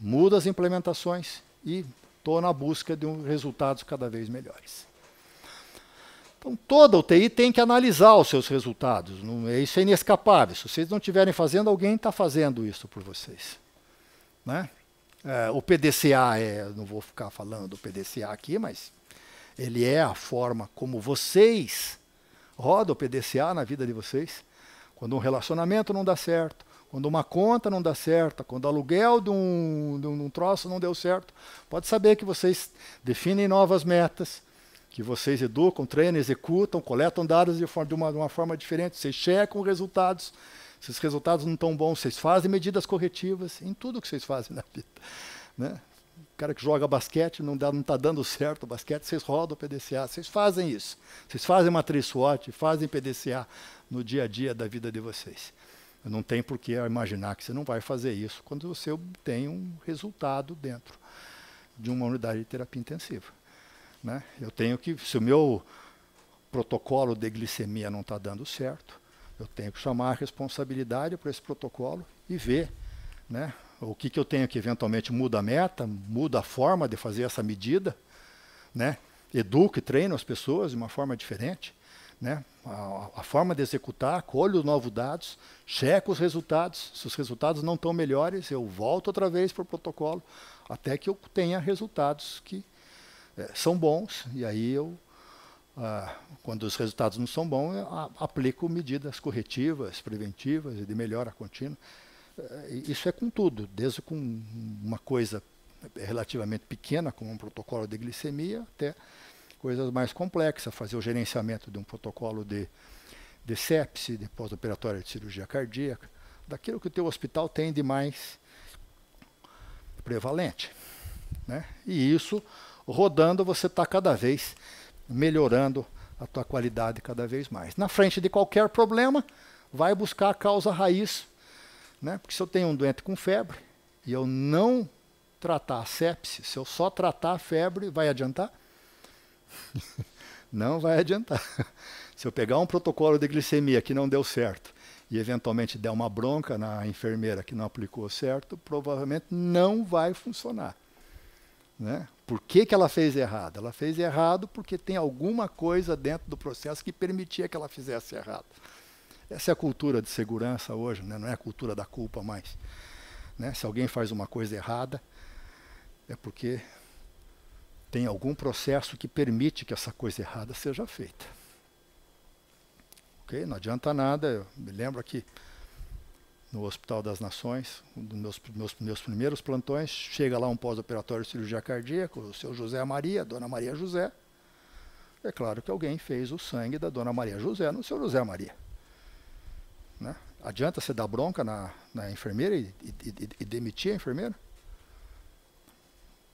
mudo as implementações e estou na busca de um resultados cada vez melhores. Então, toda UTI tem que analisar os seus resultados. Não, é isso é inescapável. Se vocês não estiverem fazendo, alguém está fazendo isso por vocês. Né? É, o PDCA, é, não vou ficar falando do PDCA aqui, mas ele é a forma como vocês rodam o PDCA na vida de vocês. Quando um relacionamento não dá certo, quando uma conta não dá certo, quando o aluguel de um, de um troço não deu certo, pode saber que vocês definem novas metas, que vocês educam, treinam, executam, coletam dados de, forma, de, uma, de uma forma diferente, vocês checam resultados. Se os resultados não estão bons, vocês fazem medidas corretivas em tudo que vocês fazem na vida. Né? O cara que joga basquete não está dando certo o basquete, vocês rodam o PDCA, vocês fazem isso. Vocês fazem matriz SWOT, fazem PDCA no dia a dia da vida de vocês. Não tem por que imaginar que você não vai fazer isso quando você obtém um resultado dentro de uma unidade de terapia intensiva. Né? Eu tenho que, se o meu protocolo de glicemia não está dando certo, eu tenho que chamar a responsabilidade para esse protocolo e ver né, o que, que eu tenho que eventualmente muda a meta, muda a forma de fazer essa medida, né? educo e treino as pessoas de uma forma diferente, né, a, a, forma de executar, colho os novos dados, checo os resultados. Se os resultados não estão melhores, eu volto outra vez para o protocolo até que eu tenha resultados que é, são bons. E aí eu, ah, quando os resultados não são bons, aplico medidas corretivas, preventivas e de melhora contínua. É, isso é com tudo, desde com uma coisa relativamente pequena, como um protocolo de glicemia, até coisas mais complexas, fazer o gerenciamento de um protocolo de, de sepse, de pós-operatória de cirurgia cardíaca, daquilo que o teu hospital tem de mais prevalente. Né? E isso, rodando, você está cada vez melhorando a tua qualidade cada vez mais. Na frente de qualquer problema, vai buscar a causa raiz. Né? Porque se eu tenho um doente com febre e eu não tratar a sepse, se eu só tratar a febre, vai adiantar? não vai adiantar. Se eu pegar um protocolo de glicemia que não deu certo e eventualmente der uma bronca na enfermeira que não aplicou certo, provavelmente não vai funcionar. Né? Por que, que ela fez errado? Ela fez errado porque tem alguma coisa dentro do processo que permitia que ela fizesse errado. Essa é a cultura de segurança hoje, né? não é a cultura da culpa mais. Né? Se alguém faz uma coisa errada, é porque tem algum processo que permite que essa coisa errada seja feita. Ok? Não adianta nada. Eu me lembro aqui no Hospital das Nações, um dos meus, meus, meus primeiros plantões, chega lá um pós-operatório de cirurgia cardíaca, o seu José Maria, Dona Maria José. É claro que alguém fez o sangue da Dona Maria José no seu José Maria. Né? Adianta você dar bronca na, na enfermeira e, e, e, e demitir a enfermeira?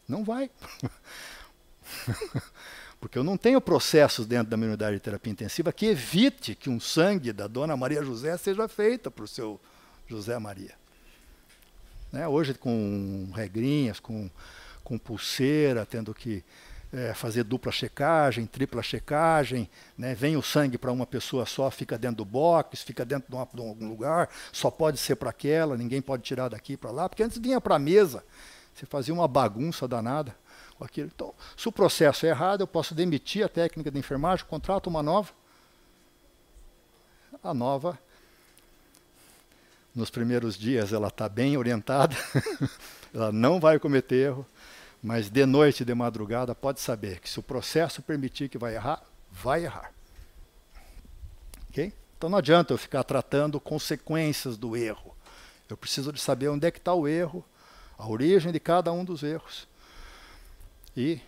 Não vai. Porque eu não tenho processos dentro da minha unidade de terapia intensiva que evite que um sangue da dona Maria José seja feita para o seu José Maria. Né? Hoje, com regrinhas, com, com pulseira, tendo que é, fazer dupla checagem, tripla checagem, né? vem o sangue para uma pessoa só, fica dentro do box, fica dentro de, uma, de algum lugar, só pode ser para aquela, ninguém pode tirar daqui para lá, porque antes vinha para a mesa, você fazia uma bagunça danada aquilo. Então, se o processo é errado, eu posso demitir a técnica de enfermagem, contrato uma nova. A nova, nos primeiros dias, ela está bem orientada, ela não vai cometer erro, mas de noite, de madrugada, pode saber que se o processo permitir que vai errar, vai errar. Ok? Então não adianta eu ficar tratando consequências do erro. Eu preciso de saber onde é que está o erro, a origem de cada um dos erros e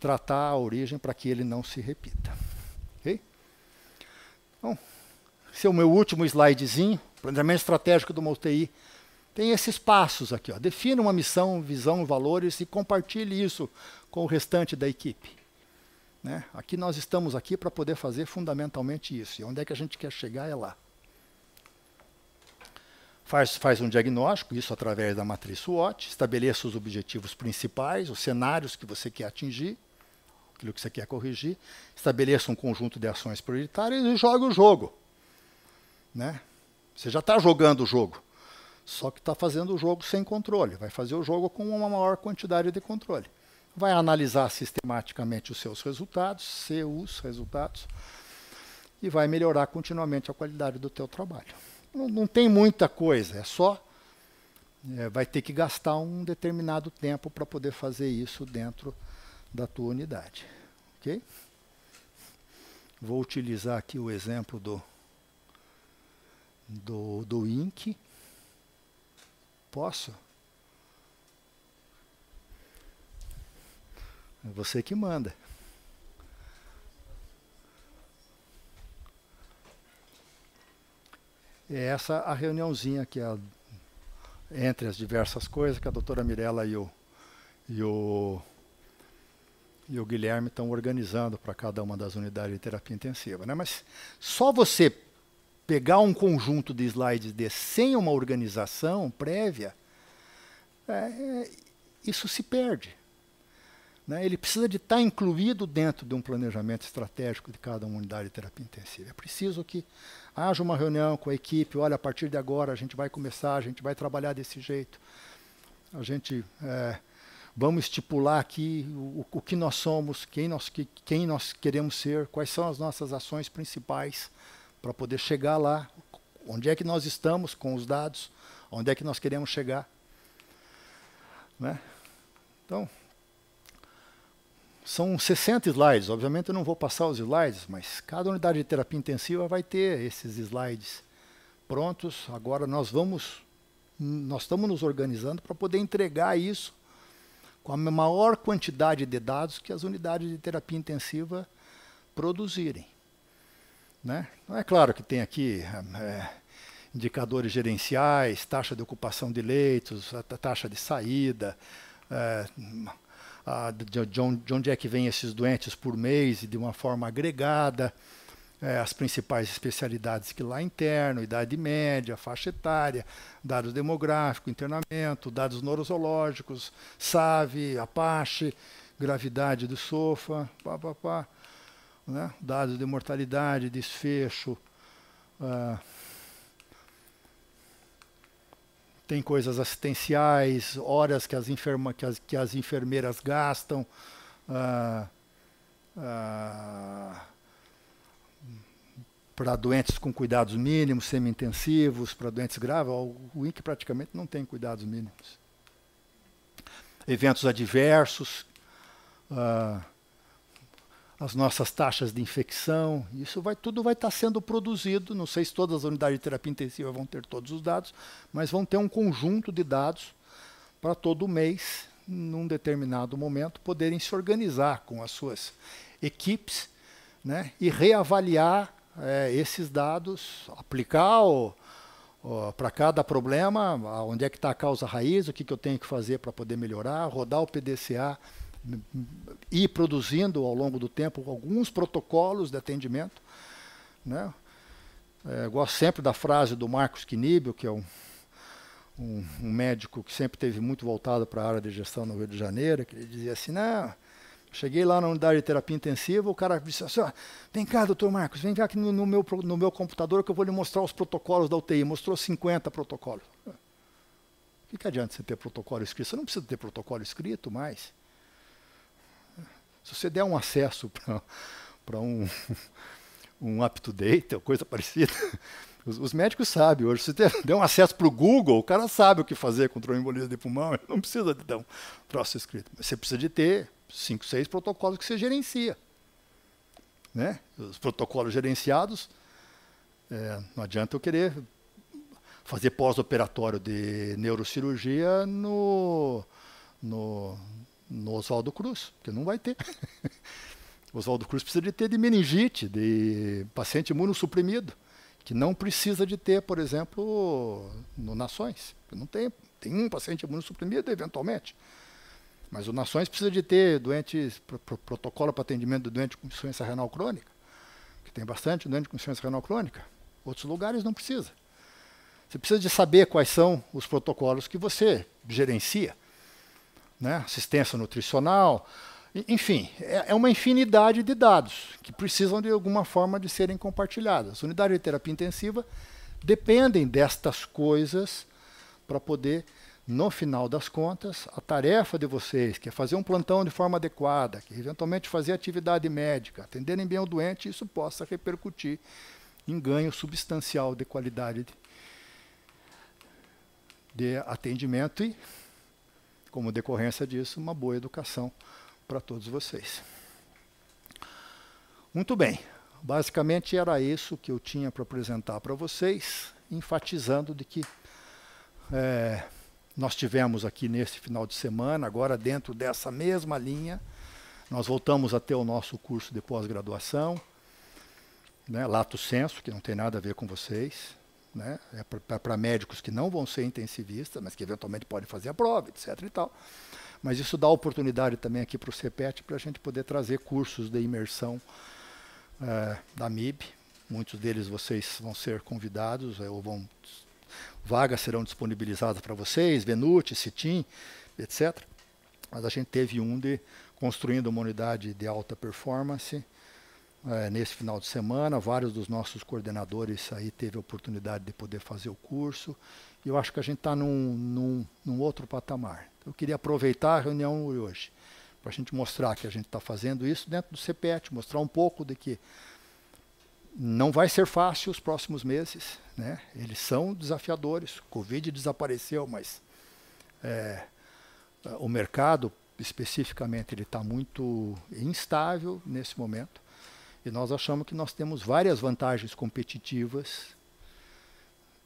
tratar a origem para que ele não se repita. Ok? Então, esse é o meu último slidezinho, planejamento estratégico do MOTI. Tem esses passos aqui. Ó. Defina uma missão, visão, valores e compartilhe isso com o restante da equipe. Né? Aqui nós estamos aqui para poder fazer fundamentalmente isso. E onde é que a gente quer chegar é lá faz, faz um diagnóstico, isso através da matriz SWOT, estabeleça os objetivos principais, os cenários que você quer atingir, aquilo que você quer corrigir, estabeleça um conjunto de ações prioritárias e joga o jogo. Né? Você já está jogando o jogo, só que está fazendo o jogo sem controle, vai fazer o jogo com uma maior quantidade de controle. Vai analisar sistematicamente os seus resultados, seus resultados, e vai melhorar continuamente a qualidade do teu trabalho não, não tem muita coisa, é só é, vai ter que gastar um determinado tempo para poder fazer isso dentro da tua unidade. Ok? Vou utilizar aqui o exemplo do, do, do INC. Posso? É você que manda. é essa a reuniãozinha que é entre as diversas coisas que a doutora Mirella e o, e o, e o Guilherme estão organizando para cada uma das unidades de terapia intensiva. Né? Mas só você pegar um conjunto de slides desse sem uma organização prévia, é, é isso se perde. Né? Ele precisa de estar tá incluído dentro de um planejamento estratégico de cada unidade de terapia intensiva. É preciso que haja uma reunião com a equipe, olha, a partir de agora a gente vai começar, a gente vai trabalhar desse jeito. A gente é, vamos estipular aqui o, o, que nós somos, quem nós, que, quem nós queremos ser, quais são as nossas ações principais para poder chegar lá, onde é que nós estamos com os dados, onde é que nós queremos chegar. Né? Então, são 60 slides, obviamente eu não vou passar os slides, mas cada unidade de terapia intensiva vai ter esses slides prontos. Agora nós vamos, nós estamos nos organizando para poder entregar isso com a maior quantidade de dados que as unidades de terapia intensiva produzirem. Né? Não é claro que tem aqui é, indicadores gerenciais, taxa de ocupação de leitos, taxa de saída, é, ah, de, onde é que vêm esses doentes por mês e de uma forma agregada, é, as principais especialidades que lá interno, idade média, faixa etária, dados demográficos internamento, dados neurológicos, SAVE, Apache, gravidade do SOFA, pá, pá, pá, né? dados de mortalidade, desfecho, ah, tem coisas assistenciais, horas que as, enferma, que as, que as enfermeiras gastam. Ah, ah, para doentes com cuidados mínimos, semi-intensivos, para doentes graves, o INC praticamente não tem cuidados mínimos. Eventos adversos, ah, as nossas taxas de infecção, isso vai tudo vai estar tá sendo produzido. Não sei se todas as unidades de terapia intensiva vão ter todos os dados, mas vão ter um conjunto de dados para todo mês, num determinado momento, poderem se organizar com as suas equipes né, e reavaliar é, esses dados, aplicar o, para cada problema, onde é que está a causa raiz, o que, que eu tenho que fazer para poder melhorar, rodar o PDCA ir produzindo ao longo do tempo alguns protocolos de atendimento. Né? É, gosto sempre da frase do Marcos Knibel, que é um, um, um, médico que sempre teve muito voltado para a área de gestão no Rio de Janeiro, que ele dizia assim, não, cheguei lá na unidade de terapia intensiva, o cara disse assim, vem cá, doutor Marcos, vem cá aqui no, no, meu, no meu computador que eu vou lhe mostrar os protocolos da UTI. Mostrou 50 protocolos. O que, que adianta você ter protocolo escrito? Você não precisa ter protocolo escrito mais. Se você der um acesso para um, um up-to-date ou coisa parecida, os, os, médicos sabem hoje. Se você der um acesso para o Google, o cara sabe o que fazer com tromboembolismo de pulmão, ele não precisa de dar um troço escrito. Mas você precisa de ter cinco, seis protocolos que você gerencia. Né? Os protocolos gerenciados, é, não adianta eu querer fazer pós-operatório de neurocirurgia no, no, no Oswaldo Cruz, porque não vai ter. Oswaldo Cruz precisa de ter de meningite, de paciente imunossuprimido, que não precisa de ter, por exemplo, no Nações. Não tem, tem um paciente imunossuprimido, eventualmente. Mas o Nações precisa de ter doentes, pro, protocolo para atendimento de doente com insuficiência renal crônica, que tem bastante doente com insuficiência renal crônica. Outros lugares não precisa. Você precisa de saber quais são os protocolos que você gerencia né? assistência nutricional, enfim, é, é uma infinidade de dados que precisam de alguma forma de serem compartilhadas. unidades de terapia intensiva dependem destas coisas para poder, no final das contas, a tarefa de vocês, que é fazer um plantão de forma adequada, que eventualmente fazer atividade médica, atenderem bem o doente, isso possa repercutir em ganho substancial de qualidade de, de atendimento e como decorrência disso, uma boa educação para todos vocês. Muito bem, basicamente era isso que eu tinha para apresentar para vocês, enfatizando de que é, nós tivemos aqui neste final de semana, agora dentro dessa mesma linha, nós voltamos a ter o nosso curso de pós-graduação, né, Lato Senso, que não tem nada a ver com vocês, né? é para médicos que não vão ser intensivistas, mas que eventualmente podem fazer a prova, etc. E tal. Mas isso dá oportunidade também aqui para o CEPET para a gente poder trazer cursos de imersão é, da MIB. Muitos deles vocês vão ser convidados, é, ou vão, vagas serão disponibilizadas para vocês, Venuti, Citim, etc. Mas a gente teve um de construindo uma unidade de alta performance, é, nesse final de semana. Vários dos nossos coordenadores aí teve a oportunidade de poder fazer o curso. E eu acho que a gente está num, num, num, outro patamar. Eu queria aproveitar a reunião hoje para a gente mostrar que a gente está fazendo isso dentro do CPET, mostrar um pouco de que não vai ser fácil os próximos meses, né? Eles são desafiadores. Covid desapareceu, mas é, o mercado especificamente ele está muito instável nesse momento. E nós achamos que nós temos várias vantagens competitivas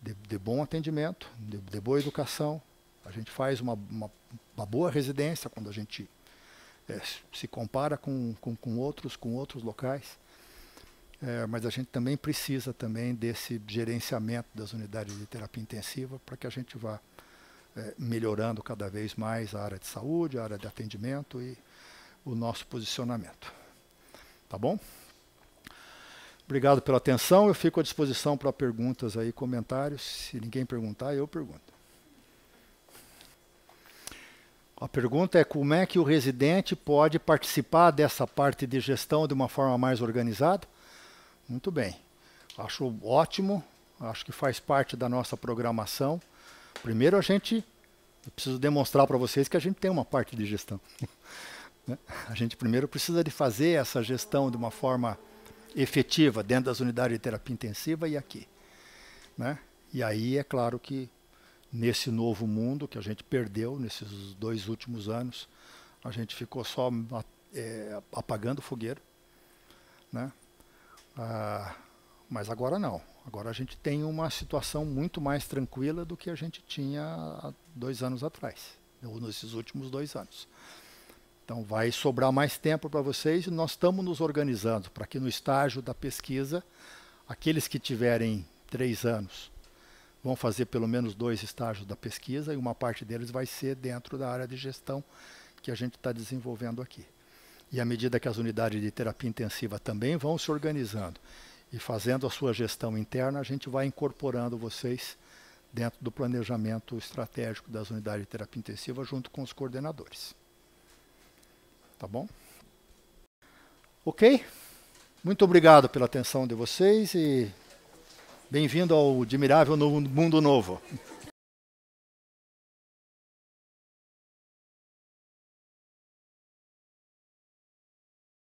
de, de bom atendimento, de, de, boa educação. A gente faz uma, uma, uma boa residência quando a gente é, se compara com, com, com, outros, com outros locais. É, mas a gente também precisa também desse gerenciamento das unidades de terapia intensiva para que a gente vá é, melhorando cada vez mais a área de saúde, a área de atendimento e o nosso posicionamento. Tá bom? Obrigado pela atenção. Eu fico à disposição para perguntas aí, comentários. Se ninguém perguntar, eu pergunto. A pergunta é como é que o residente pode participar dessa parte de gestão de uma forma mais organizada? Muito bem. Acho ótimo, acho que faz parte da nossa programação. Primeiro a gente eu preciso demonstrar para vocês que a gente tem uma parte de gestão. Né? a gente primeiro precisa de fazer essa gestão de uma forma efetiva dentro das unidades de terapia intensiva e aqui. Né? E aí é claro que nesse novo mundo que a gente perdeu nesses dois últimos anos, a gente ficou só é, apagando o fogueiro. Né? Ah, mas agora não. Agora a gente tem uma situação muito mais tranquila do que a gente tinha dois anos atrás, ou nesses últimos dois anos. Então, vai sobrar mais tempo para vocês e nós estamos nos organizando para que no estágio da pesquisa, aqueles que tiverem três anos vão fazer pelo menos dois estágios da pesquisa e uma parte deles vai ser dentro da área de gestão que a gente está desenvolvendo aqui. E à medida que as unidades de terapia intensiva também vão se organizando e fazendo a sua gestão interna, a gente vai incorporando vocês dentro do planejamento estratégico das unidades de terapia intensiva junto com os coordenadores tá bom? Ok? Muito obrigado pela atenção de vocês e bem-vindo ao admirável Mundo Novo.